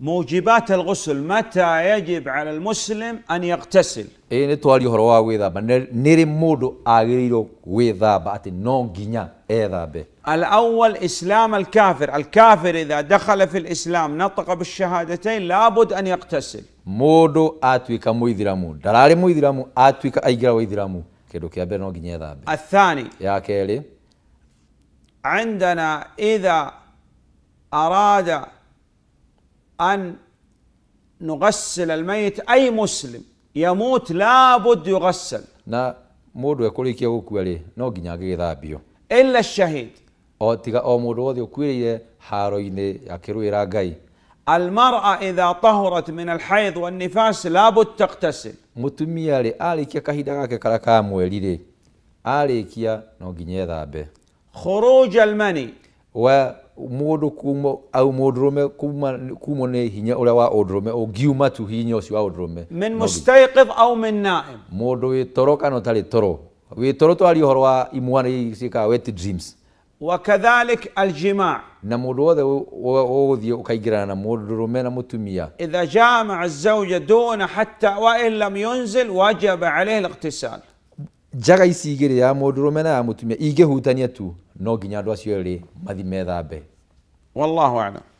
موجبات الغسل متى يجب على المسلم أن يغتسل إيه نتوالي هروا ويدا بنر نري مودو أغيرو ويدا بات نون جينيا إيدا الأول إسلام الكافر الكافر إذا دخل في الإسلام نطق بالشهادتين لابد أن يغتسل مودو آتوي كمو دراري مويذرامو مو إذرامو آتوي كأيجرا وإذرامو كدو كيابي نون جينيا إيدا الثاني يا كيلي عندنا إذا أراد أن نغسل الميت أي مسلم يموت لابد يغسل نا مودو يقولي كي أوكو نو جنيا كي إلا الشهيد أو تيغا أو مودو ودي أوكو يلي يني يكيرو إراغاي المرأة إذا طهرت من الحيض والنفاس لابد تغتسل متمي يلي آلي كي كهيدا كي كالكامو يلي آلي كي نو جنيا خروج المني و mundu kumo au mudrume kuma kumo ne hinya uria wa o giuma tu hinya ucio wa udrume men mustayqidh au men naim mundu witoro kana tali toro wi witoro twari uhoro wa imwana cika wet dreams wa وكذلك الجماع na wa o di o kai gira na mundurume na mutumia idha jama الزوجة دون حتى وإن لم ينزل وجب عليه الاغتسال njaga jaga igiri ya mundurume na ya mutumia ingihutania tu no nginya andå acio eri mathi methambe wallahu alam